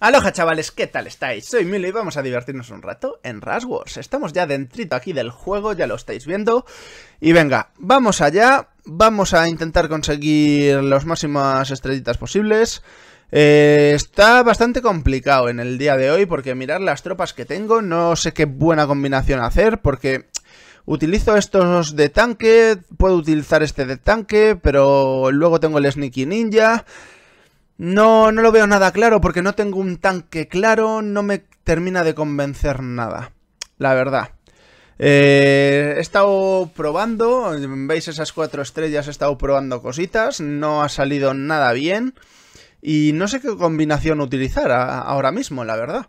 Aloha chavales, ¿qué tal estáis? Soy Milo y vamos a divertirnos un rato en Rush Wars. Estamos ya dentro aquí del juego, ya lo estáis viendo. Y venga, vamos allá, vamos a intentar conseguir las máximas estrellitas posibles. Eh, está bastante complicado en el día de hoy porque mirar las tropas que tengo, no sé qué buena combinación hacer porque... Utilizo estos de tanque, puedo utilizar este de tanque, pero luego tengo el Sneaky Ninja, no, no lo veo nada claro porque no tengo un tanque claro, no me termina de convencer nada, la verdad. Eh, he estado probando, veis esas cuatro estrellas, he estado probando cositas, no ha salido nada bien y no sé qué combinación utilizar ahora mismo, la verdad.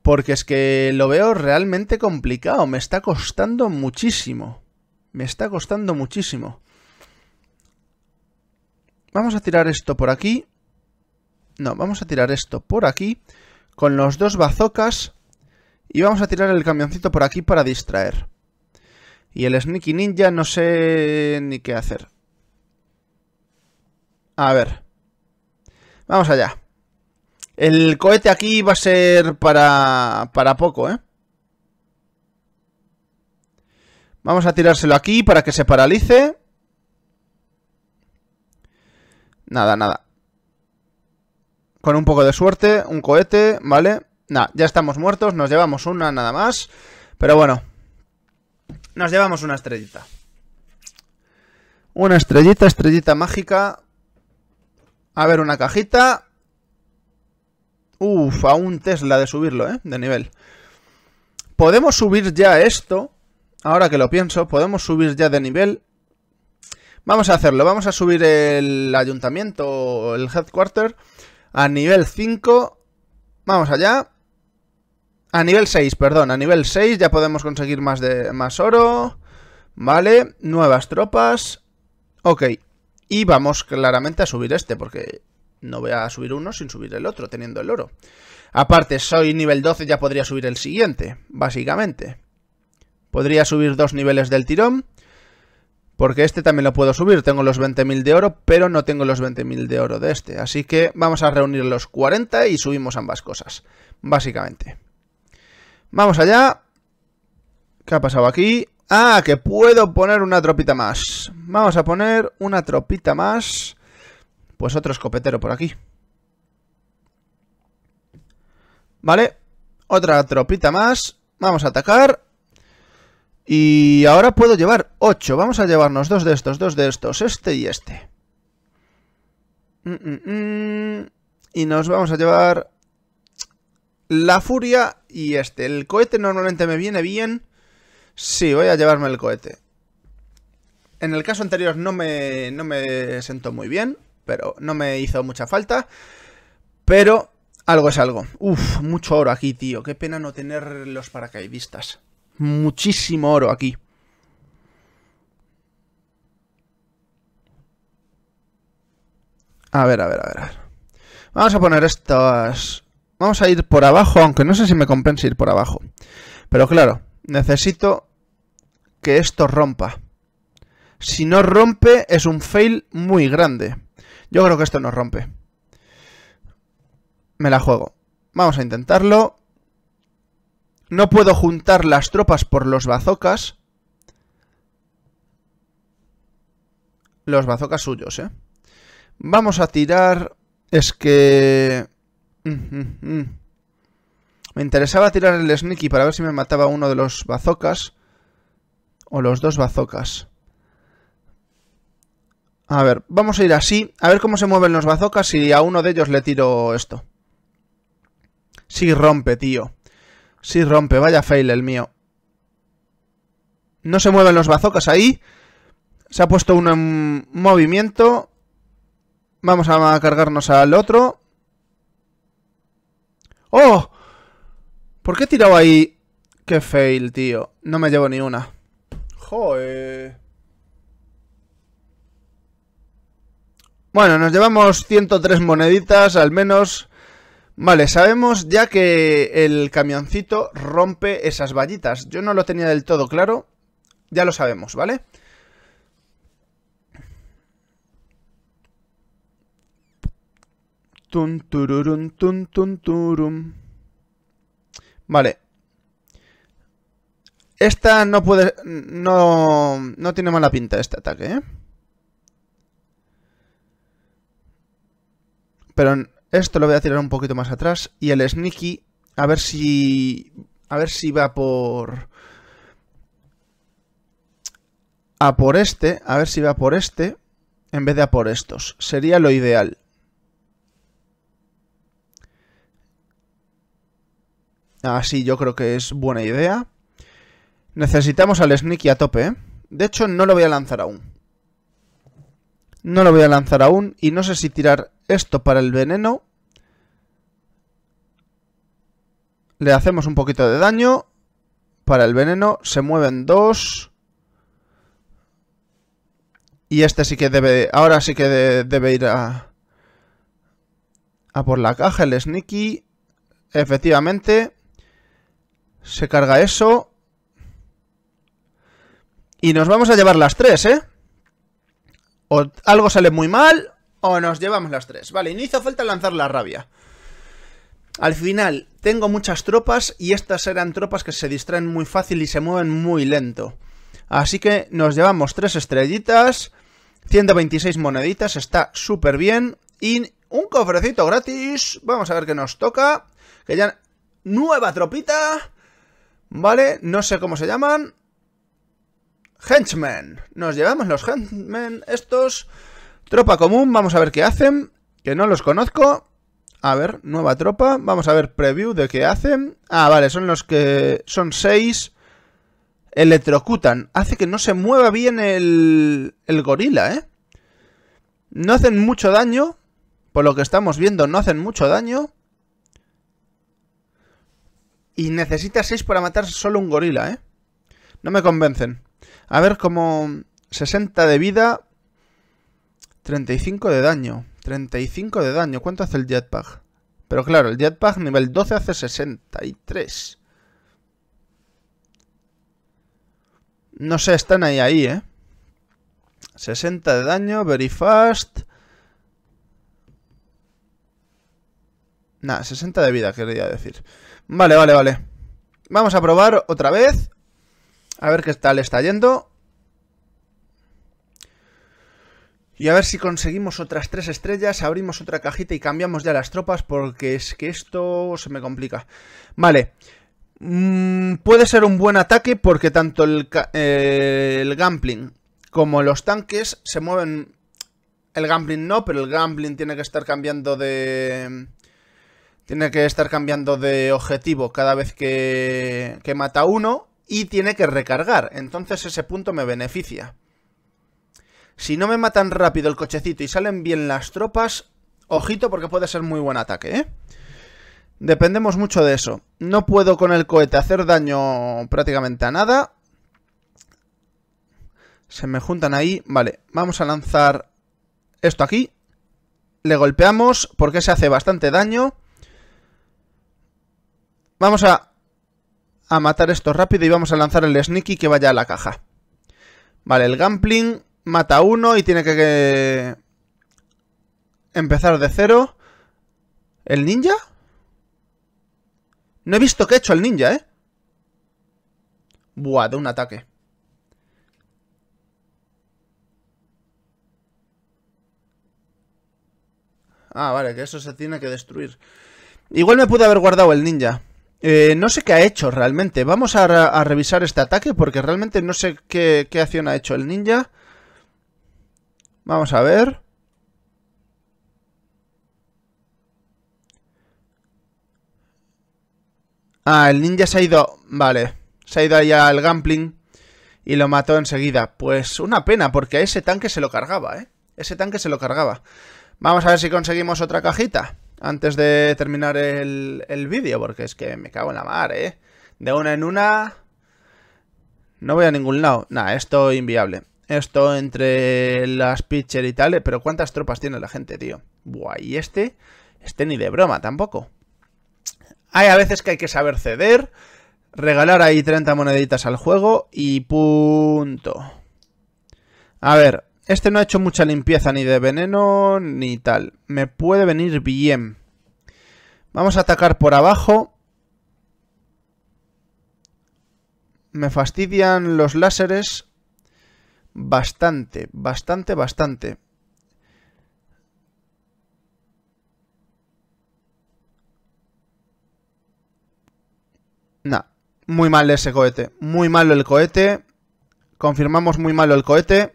Porque es que lo veo realmente complicado, me está costando muchísimo, me está costando muchísimo. Vamos a tirar esto por aquí no, vamos a tirar esto por aquí con los dos bazocas y vamos a tirar el camioncito por aquí para distraer. Y el Sneaky Ninja no sé ni qué hacer. A ver. Vamos allá. El cohete aquí va a ser para, para poco, ¿eh? Vamos a tirárselo aquí para que se paralice. Nada, nada. Con un poco de suerte, un cohete, ¿vale? nada ya estamos muertos, nos llevamos una nada más. Pero bueno, nos llevamos una estrellita. Una estrellita, estrellita mágica. A ver, una cajita. Uf, a un Tesla de subirlo, ¿eh? De nivel. Podemos subir ya esto. Ahora que lo pienso, podemos subir ya de nivel. Vamos a hacerlo. Vamos a subir el ayuntamiento, el headquarter. A nivel 5, vamos allá. A nivel 6, perdón, a nivel 6 ya podemos conseguir más, de, más oro. Vale, nuevas tropas. Ok, y vamos claramente a subir este, porque no voy a subir uno sin subir el otro, teniendo el oro. Aparte, soy nivel 12, ya podría subir el siguiente, básicamente. Podría subir dos niveles del tirón. Porque este también lo puedo subir, tengo los 20.000 de oro, pero no tengo los 20.000 de oro de este. Así que vamos a reunir los 40 y subimos ambas cosas, básicamente. Vamos allá. ¿Qué ha pasado aquí? Ah, que puedo poner una tropita más. Vamos a poner una tropita más. Pues otro escopetero por aquí. Vale, otra tropita más. Vamos a atacar. Y ahora puedo llevar 8. Vamos a llevarnos dos de estos, dos de estos, este y este. Mm, mm, mm. Y nos vamos a llevar la furia y este. El cohete normalmente me viene bien. Sí, voy a llevarme el cohete. En el caso anterior no me, no me sentó muy bien, pero no me hizo mucha falta. Pero algo es algo. Uf, mucho oro aquí, tío. Qué pena no tener los paracaidistas muchísimo oro aquí. A ver, a ver, a ver, Vamos a poner estas... Vamos a ir por abajo, aunque no sé si me compensa ir por abajo. Pero claro, necesito que esto rompa. Si no rompe, es un fail muy grande. Yo creo que esto no rompe. Me la juego. Vamos a intentarlo. No puedo juntar las tropas por los bazocas. Los bazocas suyos, ¿eh? Vamos a tirar... Es que... Mm, mm, mm. Me interesaba tirar el sneaky para ver si me mataba uno de los bazocas. O los dos bazocas. A ver, vamos a ir así. A ver cómo se mueven los bazocas y a uno de ellos le tiro esto. Si rompe, tío. Si rompe, vaya fail el mío. No se mueven los bazocas ahí. Se ha puesto uno en movimiento. Vamos a cargarnos al otro. ¡Oh! ¿Por qué he tirado ahí? ¡Qué fail, tío! No me llevo ni una. ¡Joder! Bueno, nos llevamos 103 moneditas, al menos. Vale, sabemos ya que el camioncito rompe esas vallitas. Yo no lo tenía del todo claro. Ya lo sabemos, ¿vale? Tun, tururun, tun, tun, turum. Vale. Esta no puede... No, no tiene mala pinta este ataque, ¿eh? Pero esto lo voy a tirar un poquito más atrás. Y el Sneaky, a ver si... A ver si va por... A por este, a ver si va por este, en vez de a por estos. Sería lo ideal. Así ah, yo creo que es buena idea. Necesitamos al Sneaky a tope, ¿eh? De hecho, no lo voy a lanzar aún. No lo voy a lanzar aún y no sé si tirar esto para el veneno. Le hacemos un poquito de daño. Para el veneno se mueven dos. Y este sí que debe... Ahora sí que debe ir a... A por la caja, el sneaky. Efectivamente. Se carga eso. Y nos vamos a llevar las tres, ¿eh? O algo sale muy mal o nos llevamos las tres. Vale, y no hizo falta lanzar la rabia. Al final, tengo muchas tropas y estas eran tropas que se distraen muy fácil y se mueven muy lento. Así que nos llevamos tres estrellitas, 126 moneditas, está súper bien. Y un cofrecito gratis, vamos a ver qué nos toca. Que ya... Nueva tropita, ¿vale? No sé cómo se llaman. Henchmen. Nos llevamos los henchmen estos Tropa común, vamos a ver qué hacen, que no los conozco. A ver, nueva tropa, vamos a ver preview de qué hacen. Ah, vale, son los que son seis. Electrocutan, hace que no se mueva bien el, el gorila, ¿eh? No hacen mucho daño, por lo que estamos viendo, no hacen mucho daño. Y necesita seis para matar solo un gorila, ¿eh? No me convencen. A ver, como 60 de vida, 35 de daño. 35 de daño. ¿Cuánto hace el jetpack? Pero claro, el jetpack nivel 12 hace 63. No sé, están ahí, ahí, ¿eh? 60 de daño, very fast. Nah, 60 de vida, quería decir. Vale, vale, vale. Vamos a probar otra vez. A ver qué tal está yendo. Y a ver si conseguimos otras tres estrellas, abrimos otra cajita y cambiamos ya las tropas porque es que esto se me complica. Vale, mm, puede ser un buen ataque porque tanto eh, el, Gambling como los tanques se mueven... El Gambling no, pero el Gambling tiene que estar cambiando de... Tiene que estar cambiando de objetivo cada vez que mata uno y tiene que recargar. Entonces ese punto me beneficia. Si no me matan rápido el cochecito y salen bien las tropas, ojito porque puede ser muy buen ataque, ¿eh? Dependemos mucho de eso. No puedo con el cohete hacer daño prácticamente a nada. Se me juntan ahí. Vale, vamos a lanzar esto aquí. Le golpeamos porque se hace bastante daño. Vamos a, matar esto rápido y vamos a lanzar el Sneaky que vaya a la caja. Vale, el gambling mata uno y tiene que, empezar de cero. ¿El ninja? No he visto qué ha hecho el ninja, ¿eh? Buah, de un ataque. Ah, vale, que eso se tiene que destruir. Igual me pude haber guardado el ninja. Eh, no sé qué ha hecho realmente. Vamos a, revisar este ataque porque realmente no sé qué acción ha hecho el ninja. Vamos a ver. Ah, el ninja se ha ido... Vale, se ha ido allá al Gampling y lo mató enseguida. Pues una pena, porque a ese tanque se lo cargaba, ¿eh? Ese tanque se lo cargaba. Vamos a ver si conseguimos otra cajita antes de terminar el, el vídeo, porque es que me cago en la mar, ¿eh? De una en una... No voy a ningún lado. Nada, esto inviable. Esto entre las pitcher y tal, eh, pero ¿cuántas tropas tiene la gente, tío? Buah, y este, este ni de broma tampoco. Hay a veces que hay que saber ceder, regalar ahí 30 moneditas al juego y punto. A ver, este no ha hecho mucha limpieza ni de veneno ni tal. Me puede venir bien. Vamos a atacar por abajo. Me fastidian los láseres bastante, bastante, bastante. Nah, muy mal ese cohete. Muy malo el cohete. Confirmamos muy malo el cohete.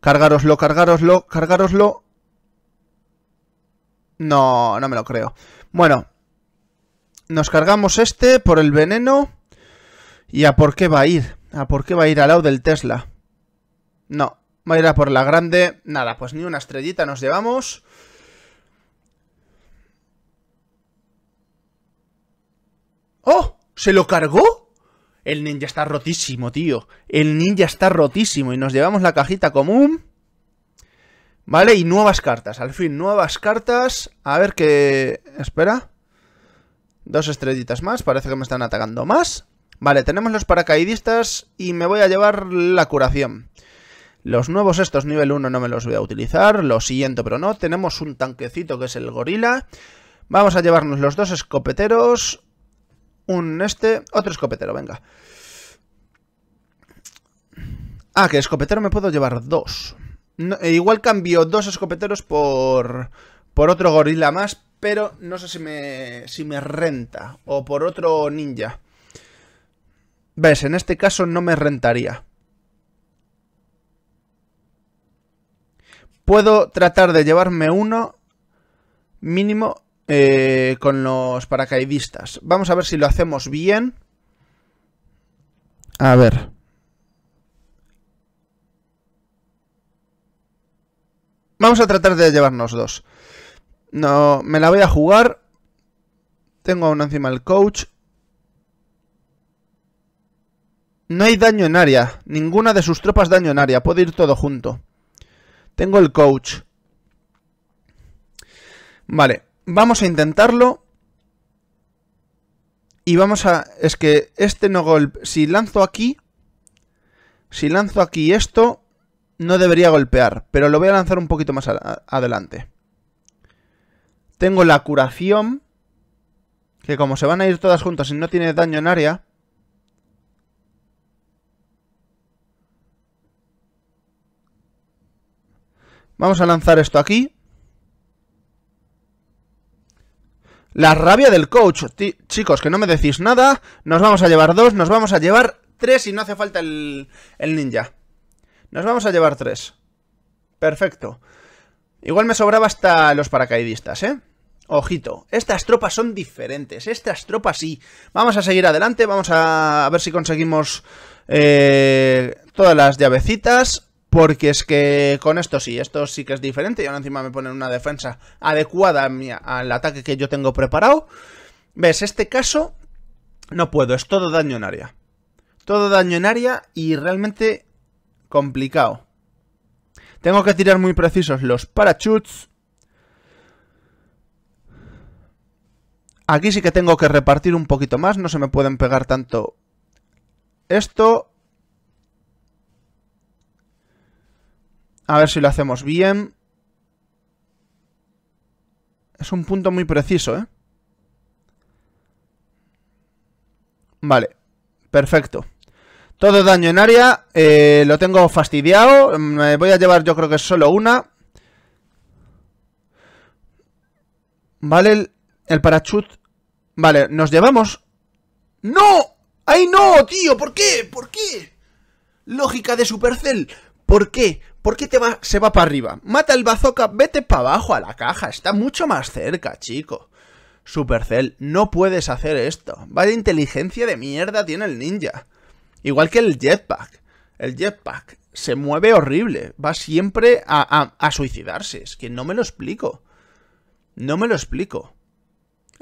Cargaroslo, cargaroslo, cargaroslo. No, no me lo creo. Bueno. Nos cargamos este por el veneno. ¿Y a por qué va a ir? ¿Ah, por qué va a ir al lado del Tesla? No, va a ir a por la grande. Nada, pues ni una estrellita nos llevamos. ¡Oh! ¿Se lo cargó? El ninja está rotísimo, tío. El ninja está rotísimo. Y nos llevamos la cajita común. Vale, y nuevas cartas. Al fin, nuevas cartas. A ver qué... Espera. Dos estrellitas más. Parece que me están atacando más. Vale, tenemos los paracaidistas y me voy a llevar la curación. Los nuevos estos nivel 1 no me los voy a utilizar, lo siento, pero no. Tenemos un tanquecito que es el gorila. Vamos a llevarnos los dos escopeteros. Un este, otro escopetero, venga. Ah, que escopetero me puedo llevar dos. Eh, igual cambio dos escopeteros por, por otro gorila más, pero no sé si me, si me renta. O por otro ninja. ¿Ves? En este caso no me rentaría. Puedo tratar de llevarme uno mínimo eh, con los paracaidistas. Vamos a ver si lo hacemos bien. A ver. Vamos a tratar de llevarnos dos. No, me la voy a jugar. Tengo aún encima el coach. No hay daño en área. Ninguna de sus tropas daño en área. Puede ir todo junto. Tengo el coach. Vale. Vamos a intentarlo. Y vamos a... Es que este no golpe... Si lanzo aquí... Si lanzo aquí esto... No debería golpear. Pero lo voy a lanzar un poquito más adelante. Tengo la curación. Que como se van a ir todas juntas y no tiene daño en área... Vamos a lanzar esto aquí. La rabia del coach. chicos, que no me decís nada. Nos vamos a llevar dos, nos vamos a llevar tres y no hace falta el, ninja. Nos vamos a llevar tres. Perfecto. Igual me sobraba hasta los paracaidistas, ¿eh? Ojito, estas tropas son diferentes, estas tropas sí. Vamos a seguir adelante, vamos a ver si conseguimos eh, todas las llavecitas. Porque es que con esto sí, esto sí que es diferente. Y ahora encima me ponen una defensa adecuada al ataque que yo tengo preparado. ¿Ves? Este caso no puedo, es todo daño en área. Todo daño en área y realmente complicado. Tengo que tirar muy precisos los parachutes. Aquí sí que tengo que repartir un poquito más, no se me pueden pegar tanto esto A ver si lo hacemos bien. Es un punto muy preciso, ¿eh? Vale, perfecto. Todo daño en área, eh, lo tengo fastidiado. Me voy a llevar yo creo que es solo una. Vale, el, parachut. Vale, nos llevamos... ¡No! ¡Ay, no, tío! ¿Por qué? ¿Por qué? Lógica de Supercell. ¿Por qué? ¿Por qué te va, se va para arriba? Mata el bazooka, vete para abajo a la caja. Está mucho más cerca, chico. Supercel, no puedes hacer esto. Vaya inteligencia de mierda tiene el ninja. Igual que el jetpack. El jetpack se mueve horrible. Va siempre a, a suicidarse. Es que no me lo explico. No me lo explico.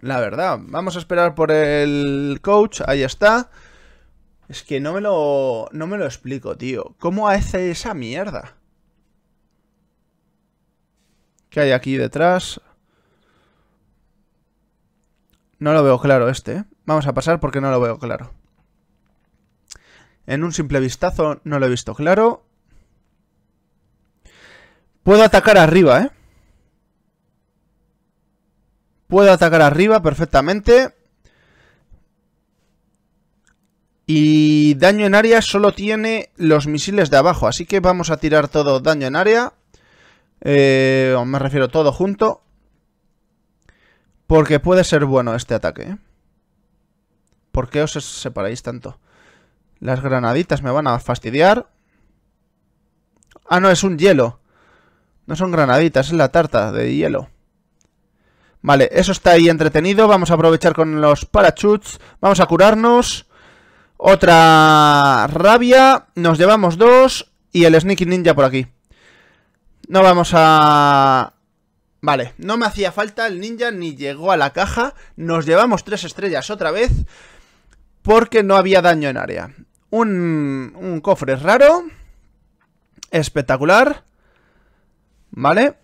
La verdad, vamos a esperar por el coach. Ahí está. Es que no me lo, no me lo explico, tío. ¿Cómo hace esa mierda? ¿Qué hay aquí detrás? No lo veo claro este. ¿eh? Vamos a pasar porque no lo veo claro. En un simple vistazo no lo he visto claro. Puedo atacar arriba, ¿eh? Puedo atacar arriba perfectamente. Y daño en área solo tiene los misiles de abajo, así que vamos a tirar todo daño en área. Eh, me refiero todo junto. Porque puede ser bueno este ataque. ¿eh? ¿Por qué os separáis tanto? Las granaditas me van a fastidiar. Ah, no, es un hielo. No son granaditas, es la tarta de hielo. Vale, eso está ahí entretenido. Vamos a aprovechar con los parachutes Vamos a curarnos. Otra rabia. Nos llevamos dos. Y el Sneaky Ninja por aquí. No vamos a... Vale, no me hacía falta el ninja ni llegó a la caja. Nos llevamos tres estrellas otra vez porque no había daño en área. Un, un cofre raro. Espectacular. Vale.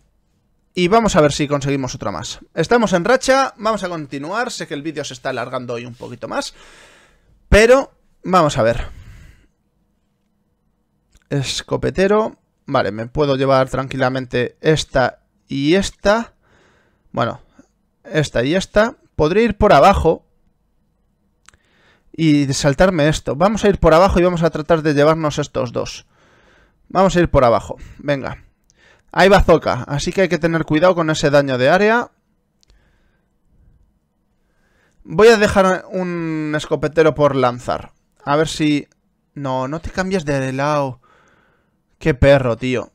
Y vamos a ver si conseguimos otra más. Estamos en racha, vamos a continuar. Sé que el vídeo se está alargando hoy un poquito más. Pero vamos a ver. Escopetero. Vale, me puedo llevar tranquilamente esta y esta. Bueno, esta y esta. Podría ir por abajo y saltarme esto. Vamos a ir por abajo y vamos a tratar de llevarnos estos dos. Vamos a ir por abajo. Venga. Hay Zoka, así que hay que tener cuidado con ese daño de área. Voy a dejar un escopetero por lanzar. A ver si... No, no te cambies de lado. Qué perro, tío.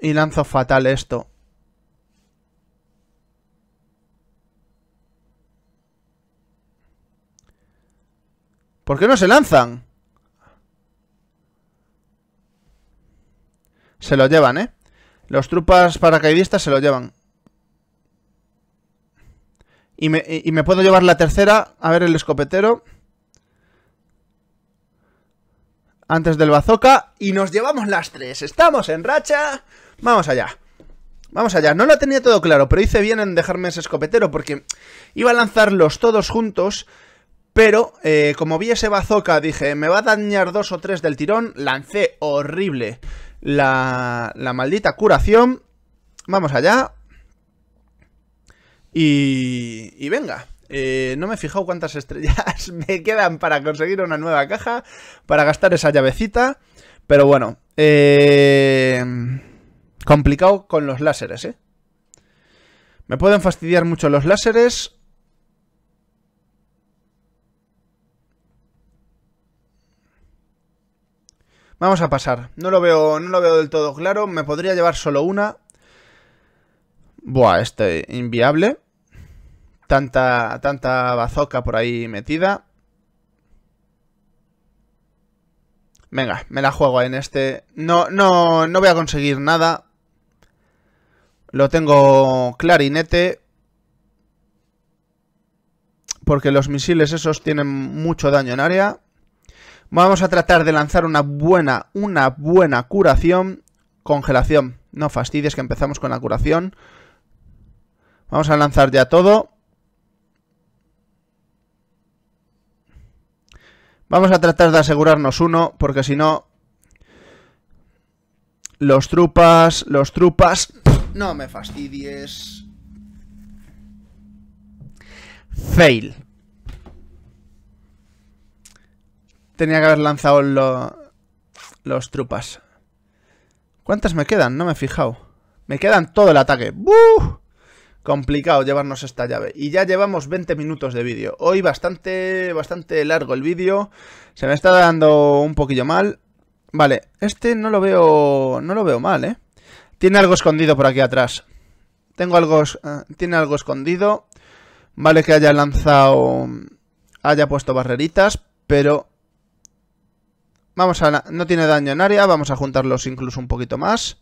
Y lanzo fatal esto. ¿Por qué no se lanzan? Se lo llevan, ¿eh? Los trupas paracaidistas se lo llevan. Y me, puedo llevar la tercera. A ver el escopetero. Antes del bazooka. Y nos llevamos las tres. Estamos en racha. Vamos allá. Vamos allá. No lo tenía todo claro, pero hice bien en dejarme ese escopetero porque iba a lanzarlos todos juntos. Pero eh, como vi ese bazooka, dije, me va a dañar dos o tres del tirón. Lancé horrible la, la maldita curación. Vamos allá. Y, y venga, eh, no me he fijado cuántas estrellas me quedan para conseguir una nueva caja, para gastar esa llavecita. Pero bueno, eh, complicado con los láseres, ¿eh? Me pueden fastidiar mucho los láseres. Vamos a pasar. No lo veo, no lo veo del todo claro. Me podría llevar solo una. Buah, este inviable. Tanta, tanta bazoca por ahí metida. Venga, me la juego en este. No, no, no voy a conseguir nada. Lo tengo clarinete. Porque los misiles esos tienen mucho daño en área. Vamos a tratar de lanzar una buena, una buena curación. Congelación. No fastidies que empezamos con la curación. Vamos a lanzar ya todo. Vamos a tratar de asegurarnos uno, porque si no... Los trupas, los trupas... No me fastidies. Fail. Tenía que haber lanzado los trupas. ¿Cuántas me quedan? No me he fijado. Me quedan todo el ataque. ¡Buh! complicado llevarnos esta llave. Y ya llevamos 20 minutos de vídeo. Hoy bastante, bastante largo el vídeo. Se me está dando un poquillo mal. Vale, este no lo veo, no lo veo mal, ¿eh? Tiene algo escondido por aquí atrás. Tengo algo, eh, tiene algo escondido. Vale que haya lanzado, haya puesto barreritas, pero... Vamos a... No tiene daño en área, vamos a juntarlos incluso un poquito más.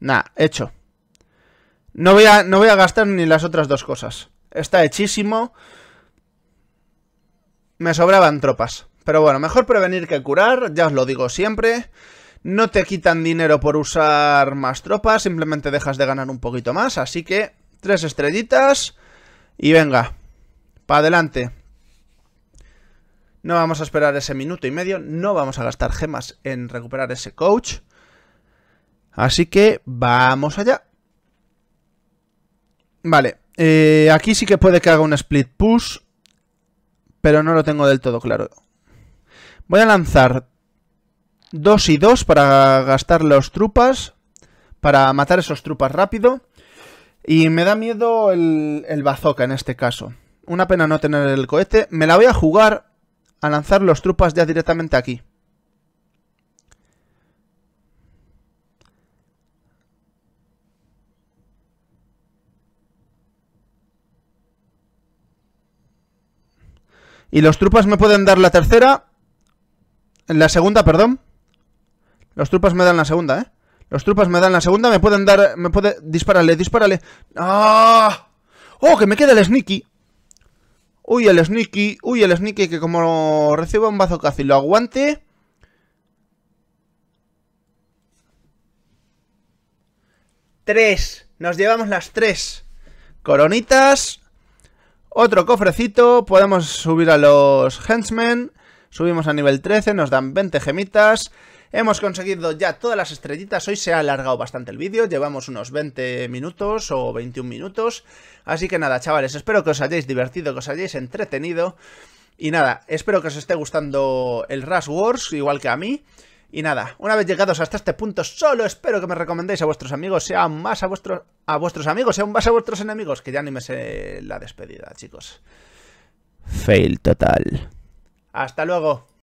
Nah, hecho. No voy, a, no voy a gastar ni las otras dos cosas. Está hechísimo. Me sobraban tropas. Pero bueno, mejor prevenir que curar, ya os lo digo siempre. No te quitan dinero por usar más tropas, simplemente dejas de ganar un poquito más. Así que, tres estrellitas. Y venga, para adelante. No vamos a esperar ese minuto y medio, no vamos a gastar gemas en recuperar ese coach. Así que vamos allá. Vale, eh, aquí sí que puede que haga un split push, pero no lo tengo del todo claro. Voy a lanzar 2 y 2 para gastar los trupas, para matar esos trupas rápido. Y me da miedo el, el bazooka en este caso. Una pena no tener el cohete. Me la voy a jugar a lanzar los trupas ya directamente aquí. Y los trupas me pueden dar la tercera. La segunda, perdón. Los trupas me dan la segunda, ¿eh? Los trupas me dan la segunda. Me pueden dar... Me puede... Dispárale, dispárale. ¡Ah! ¡Oh, que me queda el sneaky! Uy, el sneaky. Uy, el sneaky que como reciba un bazo casi lo aguante... Tres. Nos llevamos las tres. Coronitas. Otro cofrecito, podemos subir a los Henchmen, subimos a nivel 13, nos dan 20 gemitas, hemos conseguido ya todas las estrellitas, hoy se ha alargado bastante el vídeo, llevamos unos 20 minutos o 21 minutos, así que nada chavales, espero que os hayáis divertido, que os hayáis entretenido, y nada, espero que os esté gustando el Rush Wars, igual que a mí, y nada, una vez llegados hasta este punto, solo espero que me recomendéis a vuestros amigos, sea más a vuestros, a vuestros amigos, sea más a vuestros enemigos, que ya ni me sé la despedida, chicos. Fail total. Hasta luego.